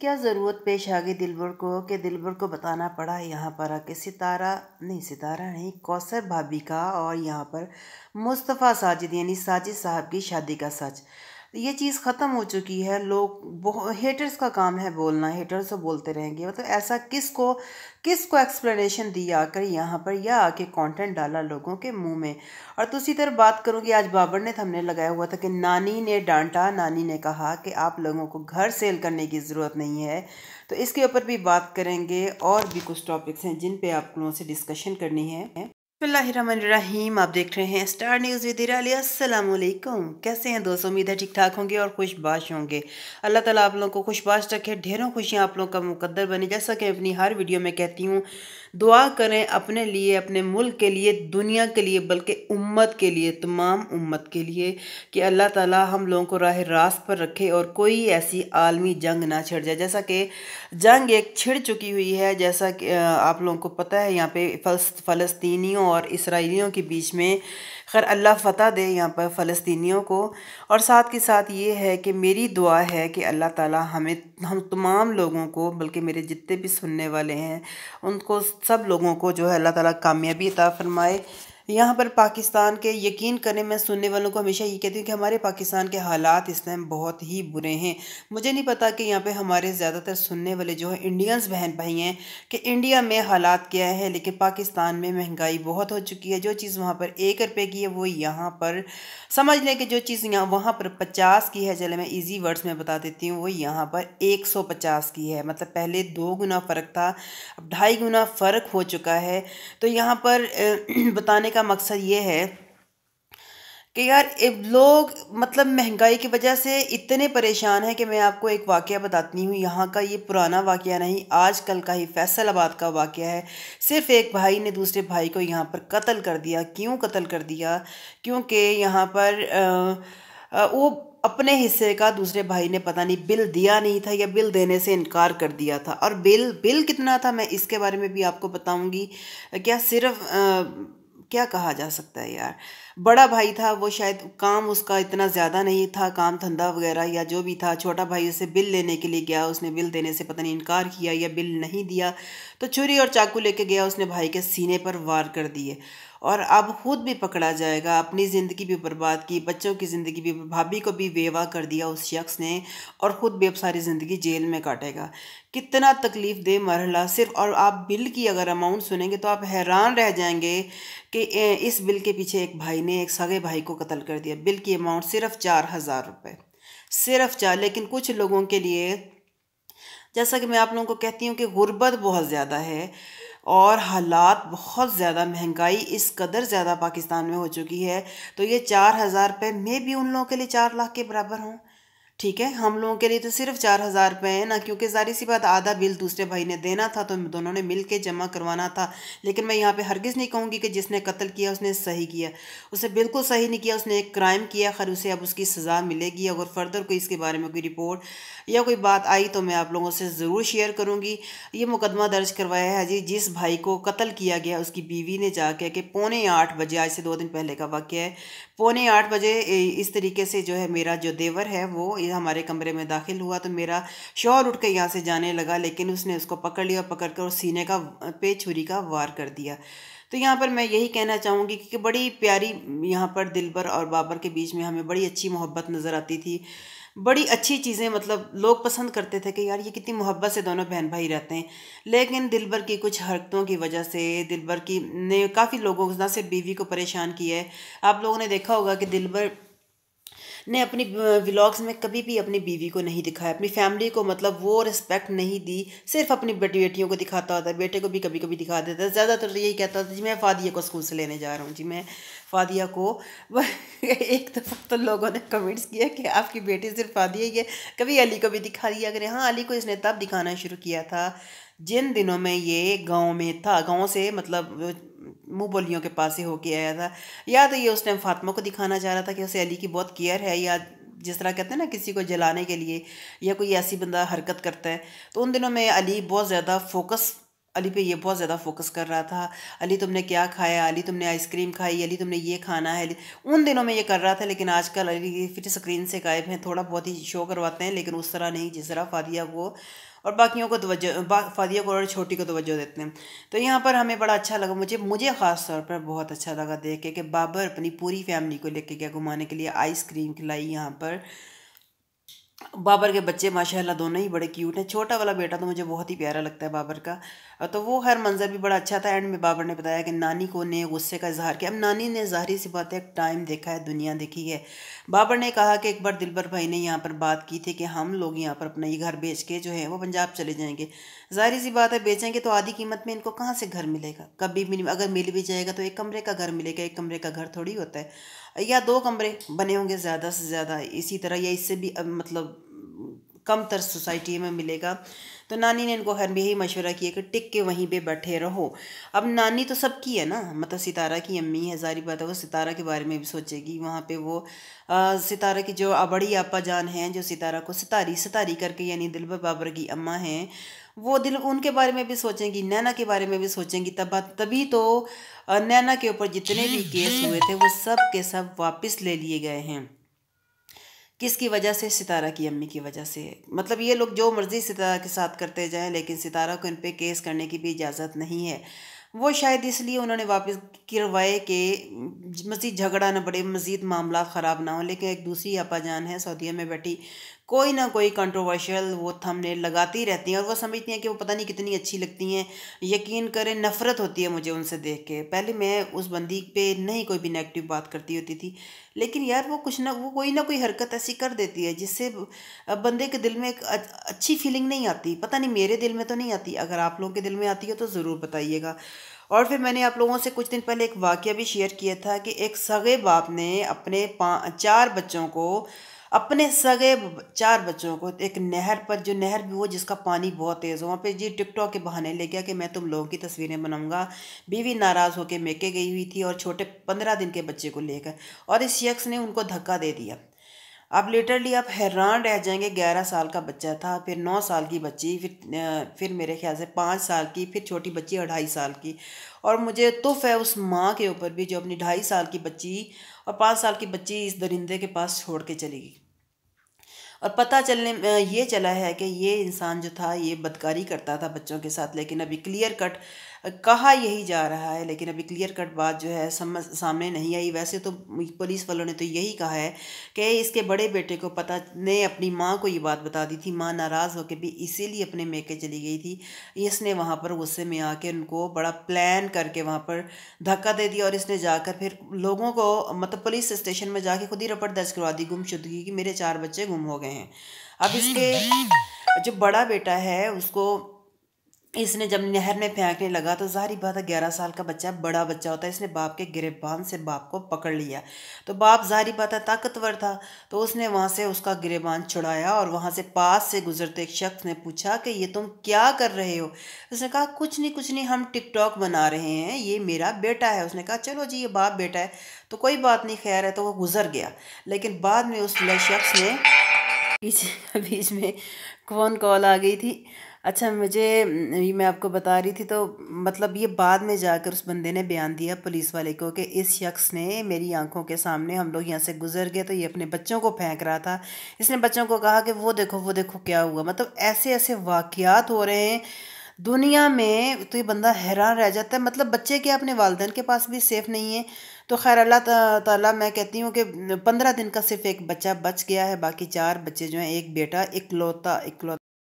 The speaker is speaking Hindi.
क्या ज़रूरत पेश आ गई दिलबर को कि दिलबर को बताना पड़ा यहाँ पर आके सितारा नहीं सितारा नहीं कौसर भाभी का और यहाँ पर मुस्तफ़ा साजिद यानी साजिद साहब की शादी का सच ये चीज़ ख़त्म हो चुकी है लोग बहुत हेटर्स का काम है बोलना हेटर्स तो बोलते रहेंगे मतलब ऐसा किस को किस को एक्सप्लेनेशन दी आकर यहाँ पर या आके कंटेंट डाला लोगों के मुंह में और दूसरी तरफ बात करूँगी आज बाबर ने थमने लगाया हुआ था कि नानी ने डांटा नानी ने कहा कि आप लोगों को घर सेल करने की ज़रूरत नहीं है तो इसके ऊपर भी बात करेंगे और भी कुछ टॉपिक्स हैं जिन पर आप लोगों से डिस्कशन करनी है रहीम आप देख रहे हैं स्टार न्यूज़ विद अली असलकुम कैसे हैं दोस्तों उम्मीद है ठीक ठाक होंगे और खुशबाश होंगे अल्लाह ताला आप लोगों को खुशबाश रखे ढेरों खुशियां आप लोगों का मुकद्दर बने जैसा कि अपनी हर वीडियो में कहती हूँ दुआ करें अपने लिए अपने मुल्क के लिए दुनिया के लिए बल्कि उम्मत के लिए तमाम उम्मत के लिए कि अल्लाह ताला हम लोगों को राह रास्त पर रखे और कोई ऐसी आलमी जंग ना छिड़ जाए जैसा कि जंग एक छिड़ चुकी हुई है जैसा कि आप लोगों को पता है यहाँ पे फ़लस्तीनियों और इसराइलियों के बीच में खैर अल्लाह फ़तह दे यहाँ पर फ़लस्तीनियों को और साथ के साथ ये है कि मेरी दुआ है कि अल्लाह ताला हमें हम तमाम लोगों को बल्कि मेरे जितने भी सुनने वाले हैं उनको सब लोगों को जो है अल्लाह ताला कामयाबी अता फ़रमाए यहाँ पर पाकिस्तान के यकीन करने में सुनने वालों को हमेशा ये कहती हूँ कि हमारे पाकिस्तान के हालात इस टाइम बहुत ही बुरे हैं मुझे नहीं पता कि यहाँ पे हमारे ज़्यादातर सुनने वाले जो है इंडियंस बहन भाई हैं कि इंडिया में हालात क्या है लेकिन पाकिस्तान में महंगाई बहुत हो चुकी है जो चीज़ वहाँ पर एक रुपये की है वो यहाँ पर समझ लें कि जो चीज़ यहाँ वहाँ पर पचास की है चले मैं ईजी वर्ड्स में बता देती हूँ वो यहाँ पर एक सौ पचास की है मतलब पहले दो गुना फ़र्क था अब ढाई गुना फ़र्क हो चुका है तो यहाँ पर बताने का का मकसद ये है कि यार लोग मतलब महंगाई की वजह से इतने परेशान हैं कि मैं आपको एक वाक़ बताती हूँ यहाँ का ये पुराना वाक़ नहीं आज कल का ही फैसलाबाद का वाक़ है सिर्फ एक भाई ने दूसरे भाई को यहाँ पर कत्ल कर दिया क्यों कत्ल कर दिया क्योंकि यहाँ पर आ, आ, वो अपने हिस्से का दूसरे भाई ने पता नहीं बिल दिया नहीं था या बिल देने से इनकार कर दिया था और बिल बिल कितना था मैं इसके बारे में भी आपको बताऊँगी क्या सिर्फ आ, क्या कहा जा सकता है यार बड़ा भाई था वो शायद काम उसका इतना ज़्यादा नहीं था काम धंधा वगैरह या जो भी था छोटा भाई उसे बिल लेने के लिए गया उसने बिल देने से पता नहीं इनकार किया या बिल नहीं दिया तो छुरी और चाकू लेके गया उसने भाई के सीने पर वार कर दिए और अब खुद भी पकड़ा जाएगा अपनी ज़िंदगी भी बर्बाद की बच्चों की ज़िंदगी भी भाभी को भी बेवा कर दिया उस शख्स ने और ख़ुद भी अब सारी ज़िंदगी जेल में काटेगा कितना तकलीफ़ दे मरहला सिर्फ और आप बिल की अगर अमाउंट सुनेंगे तो आप हैरान रह जाएंगे कि इस बिल के पीछे एक भाई ने एक सगे भाई को कत्ल कर दिया बिल की अमाउंट सिर्फ चार हज़ार रुपये सिर्फ चार लेकिन कुछ लोगों के लिए जैसा कि मैं आप लोगों को कहती हूँ कि गुर्बत बहुत ज़्यादा है और हालात बहुत ज़्यादा महंगाई इस कदर ज़्यादा पाकिस्तान में हो चुकी है तो ये चार हज़ार रुपये मे भी उन लोगों के लिए चार लाख के बराबर हों ठीक है हम लोगों के लिए तो सिर्फ चार हज़ार रुपये है ना क्योंकि जारी सी बात आधा बिल दूसरे भाई ने देना था तो दोनों ने मिल के जमा करवाना था लेकिन मैं यहाँ पे हरगिज़ नहीं कहूँगी कि जिसने कत्ल किया उसने सही किया उसे बिल्कुल सही नहीं किया उसने एक क्राइम किया खैर उसे अब उसकी सज़ा मिलेगी अगर फर्दर कोई इसके बारे में कोई रिपोर्ट या कोई बात आई तो मैं आप लोगों से ज़रूर शेयर करूँगी ये मुकदमा दर्ज करवाया है जी जिस भाई को कत्ल किया गया उसकी बीवी ने जा कि पौने आठ बजे आज से दो दिन पहले का वाक्य है पौने आठ बजे इस तरीके से जो है मेरा जो देवर है वो हमारे कमरे में दाखिल हुआ तो मेरा शोर उठ के यहाँ से जाने लगा लेकिन उसने उसको पकड़ लिया पकड़ कर और सीने का पे छुरी का वार कर दिया तो यहाँ पर मैं यही कहना चाहूँगी कि बड़ी प्यारी यहाँ पर दिलबर और बाबर के बीच में हमें बड़ी अच्छी मोहब्बत नज़र आती थी बड़ी अच्छी चीज़ें मतलब लोग पसंद करते थे कि यार ये कितनी मोहब्बत से दोनों बहन भाई रहते हैं लेकिन दिलबर की कुछ हरकतों की वजह से दिलबर की ने काफ़ी लोगों ना सिर्फ बीवी को परेशान किया है आप लोगों ने देखा होगा कि दिलबर ने अपनी व्लॉग्स में कभी भी अपनी बीवी को नहीं दिखाया अपनी फैमिली को मतलब वो रिस्पेक्ट नहीं दी सिर्फ अपनी बेटी बेटियों को दिखाता होता है बेटे को भी कभी कभी दिखा देता है ज़्यादातर यही कहता था जी मैं फादिया को स्कूल से लेने जा रहा हूँ जी मैं फादिया को एक दफ़ा तो लोगों ने कमेंट्स किया कि आपकी बेटी सिर्फ फादिया ही है कभी अली को भी दिखा दिया अगर हाँ अली को इसने तब दिखाना शुरू किया था जिन दिनों में ये गाँव में था गाँव से मतलब मुँह बोलियों के पास ही होके आया था या तो ये उस टाइम फातिमा को दिखाना चाह रहा था कि उसे अली की बहुत केयर है या जिस तरह कहते हैं ना किसी को जलाने के लिए या कोई ऐसी बंदा हरकत करता है तो उन दिनों में अली बहुत ज़्यादा फोकस अली पे ये बहुत ज़्यादा फोकस कर रहा था अली तुमने क्या खाया अली तुमने आइसक्रीम खाई अली तुमने ये खाना है उन दिनों में ये कर रहा था लेकिन आजकल अली फिर स्क्रीन से गायब हैं थोड़ा बहुत ही शो करवाते हैं लेकिन उस तरह नहीं जिस तरह फादिया को और बाकियों को तोज्जो फादिया को और छोटी को तोज्जो देते हैं तो यहाँ पर हमें बड़ा अच्छा लगा मुझे मुझे ख़ास तौर पर बहुत अच्छा लगा देख के कि बाबर अपनी पूरी फैमिली को लेके गया घुमाने के लिए आइसक्रीम खिलाई यहाँ पर बाबर के बच्चे माशाल्लाह दोनों ही बड़े क्यूट हैं छोटा वाला बेटा तो मुझे बहुत ही प्यारा लगता है बाबर का तो वो हर मंजर भी बड़ा अच्छा था एंड में बाबर ने बताया कि नानी को ने गुस्से का इजहार किया अब नानी ने ज़ाहरी सी बात है टाइम देखा है दुनिया देखी है बाबर ने कहा कि एक बार दिलबर भाई ने यहाँ पर बात की थी कि हम लोग यहाँ पर अपना ये घर बेच के जो है वो पंजाब चले जाएँगे ज़ाहरी सी बात है बेचेंगे तो आधी कीमत में इनको कहाँ से घर मिलेगा कभी भी अगर मिल भी जाएगा तो एक कमरे का घर मिलेगा एक कमरे का घर थोड़ी होता है या दो कमरे बने होंगे ज़्यादा से ज़्यादा इसी तरह या इससे भी मतलब कम तर सोसाइटी में मिलेगा तो नानी ने इनको खैर में यही मशवरा किया कि टिक के वहीं पे बैठे रहो अब नानी तो सबकी है ना मतलब सितारा की अम्मी है जारी बात है वो सितारा के बारे में भी सोचेगी वहाँ पे वो आ, सितारा की जो अबड़ी आपा जान हैं जो सितारा को सितारी सितारी करके यानी दिल बाबर की अम्मा हैं वो दिल उनके बारे में भी सोचेंगी नैना के बारे में भी सोचेंगी तब तभी तो नैना के ऊपर जितने भी केस हुए थे वो सब के सब वापस ले लिए गए हैं किसकी वजह से सितारा की अम्मी की वजह से मतलब ये लोग जो मर्ज़ी सितारा के साथ करते जाएं लेकिन सितारा को इन पर केस करने की भी इजाज़त नहीं है वो शायद इसलिए उन्होंने वापस करवाए कि मज़ीद झगड़ा ना बढ़े मज़ीद मामला ख़राब ना हो लेकिन एक दूसरी आपा जान है सऊदीया में बैठी कोई ना कोई कंट्रोवर्शियल वो थंबनेल लगाती रहती हैं और वो समझती हैं कि वो पता नहीं कितनी अच्छी लगती हैं यकीन करें नफ़रत होती है मुझे उनसे देख के पहले मैं उस बंदी पे नहीं कोई भी नेगेटिव बात करती होती थी लेकिन यार वो कुछ ना वो कोई ना कोई हरकत ऐसी कर देती है जिससे बंदे के दिल में एक अच्छी फीलिंग नहीं आती पता नहीं मेरे दिल में तो नहीं आती अगर आप लोगों के दिल में आती है तो ज़रूर बताइएगा और फिर मैंने आप लोगों से कुछ दिन पहले एक वाक्य भी शेयर किया था कि एक सगे बाप ने अपने पाँच चार बच्चों को अपने सगे चार बच्चों को एक नहर पर जो नहर भी वो जिसका पानी बहुत तेज़ हो वहाँ पे जी टिकटॉक के बहाने ले गया कि मैं तुम लोगों की तस्वीरें बनाऊंगा बीवी नाराज़ होकर मेके गई हुई थी और छोटे पंद्रह दिन के बच्चे को लेकर और इस शख्स ने उनको धक्का दे दिया अब लिटरली आप हैरान रह जाएंगे ग्यारह साल का बच्चा था फिर नौ साल की बच्ची फिर फिर मेरे ख्याल से पाँच साल की फिर छोटी बच्ची अढ़ाई साल की और मुझे तुफ है उस माँ के ऊपर भी जो अपनी ढाई साल की बच्ची और पाँच साल की बच्ची इस दरिंदे के पास छोड़ के चली गई और पता चलने ये चला है कि ये इंसान जो था ये बदकारी करता था बच्चों के साथ लेकिन अभी क्लियर कट कहा यही जा रहा है लेकिन अभी क्लियर कट बात जो है समझ सामने नहीं आई वैसे तो पुलिस वालों ने तो यही कहा है कि इसके बड़े बेटे को पता ने अपनी माँ को ये बात बता दी थी माँ नाराज़ होकर भी इसीलिए अपने मेके चली गई थी इसने वहाँ पर गुस्से में आके उनको बड़ा प्लान करके वहाँ पर धक्का दे दिया और इसने जाकर फिर लोगों को मतलब पुलिस स्टेशन में जाके खुद ही रपट दर्ज करवा दी गुमशुदगी की मेरे चार बच्चे गुम हो गए हैं अब इसके जो बड़ा बेटा है उसको इसने जब नहर में फेंकने लगा तो जारी बात है ग्यारह साल का बच्चा बड़ा बच्चा होता है इसने बाप के गिरेबान से बाप को पकड़ लिया तो बाप जारी बात है ताकतवर था तो उसने वहाँ से उसका गिरेबान छुड़ाया और वहाँ से पास से गुजरते एक शख्स ने पूछा कि ये तुम क्या कर रहे हो उसने कहा कुछ नहीं कुछ नहीं हम टिकटॉक बना रहे हैं ये मेरा बेटा है उसने कहा चलो जी ये बाप बेटा है तो कोई बात नहीं खैर है तो वो गुजर गया लेकिन बाद में उस शख्स ने बीच बीच में कौन कॉल आ गई थी अच्छा मुझे ये मैं आपको बता रही थी तो मतलब ये बाद में जाकर उस बंदे ने बयान दिया पुलिस वाले को कि इस शख्स ने मेरी आंखों के सामने हम लोग यहाँ से गुजर गए तो ये अपने बच्चों को फेंक रहा था इसने बच्चों को कहा कि वो देखो वो देखो क्या हुआ मतलब ऐसे ऐसे वाकियात हो रहे हैं दुनिया में तो ये बंदा हैरान रह जाता है मतलब बच्चे के अपने वालदेन के पास भी सेफ़ नहीं है तो खैर अल्लाह ताला मैं कहती हूँ कि पंद्रह दिन का सिर्फ एक बच्चा बच गया है बाकी चार बच्चे जो हैं एक बेटा इकलौता इकलौता